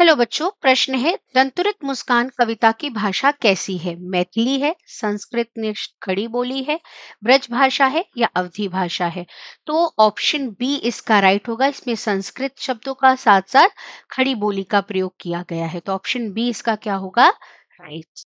hello बच्चों प्रश्न है दंतुरित मुस्कान कविता की भाषा कैसी है मैथिली है संस्कृत ने खड़ी बोली है ब्रज भाषा है या अवधि भाषा है तो ऑप्शन बी इसका राइट होगा इसमें संस्कृत शब्दों का साथ साथ खड़ी बोली का प्रयोग किया गया है तो ऑप्शन बी इसका क्या होगा राइट